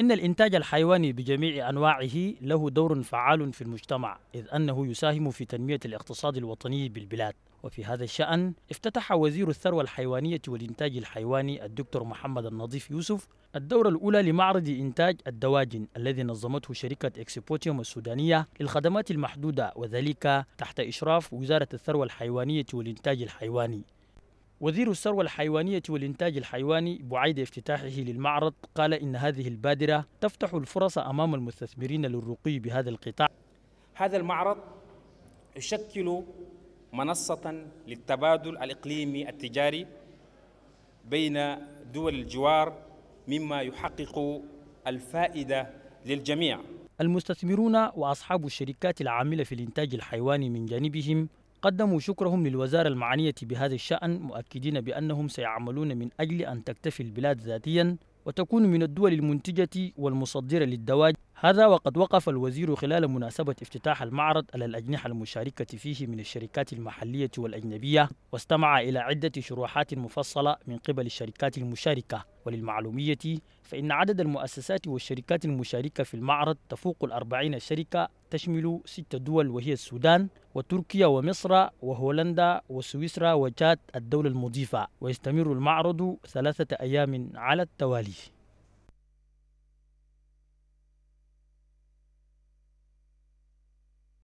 إن الإنتاج الحيواني بجميع أنواعه له دور فعال في المجتمع إذ أنه يساهم في تنمية الاقتصاد الوطني بالبلاد وفي هذا الشأن افتتح وزير الثروة الحيوانية والإنتاج الحيواني الدكتور محمد النظيف يوسف الدورة الأولى لمعرض إنتاج الدواجن الذي نظمته شركة إكسبوتيوم السودانية للخدمات المحدودة وذلك تحت إشراف وزارة الثروة الحيوانية والإنتاج الحيواني وزير الثروة الحيوانية والإنتاج الحيواني بعيد افتتاحه للمعرض قال إن هذه البادرة تفتح الفرص أمام المستثمرين للرقي بهذا القطاع هذا المعرض يشكل منصة للتبادل الإقليمي التجاري بين دول الجوار مما يحقق الفائدة للجميع المستثمرون وأصحاب الشركات العاملة في الإنتاج الحيواني من جانبهم قدموا شكرهم للوزارة المعنية بهذا الشأن مؤكدين بأنهم سيعملون من أجل أن تكتفي البلاد ذاتيا وتكون من الدول المنتجة والمصدرة للدواجن هذا وقد وقف الوزير خلال مناسبة افتتاح المعرض على الأجنحة المشاركة فيه من الشركات المحلية والأجنبية واستمع إلى عدة شروحات مفصلة من قبل الشركات المشاركة وللمعلومية فإن عدد المؤسسات والشركات المشاركة في المعرض تفوق الأربعين شركة تشمل ست دول وهي السودان وتركيا ومصر وهولندا وسويسرا وجات الدولة المضيفة ويستمر المعرض ثلاثة أيام على التوالي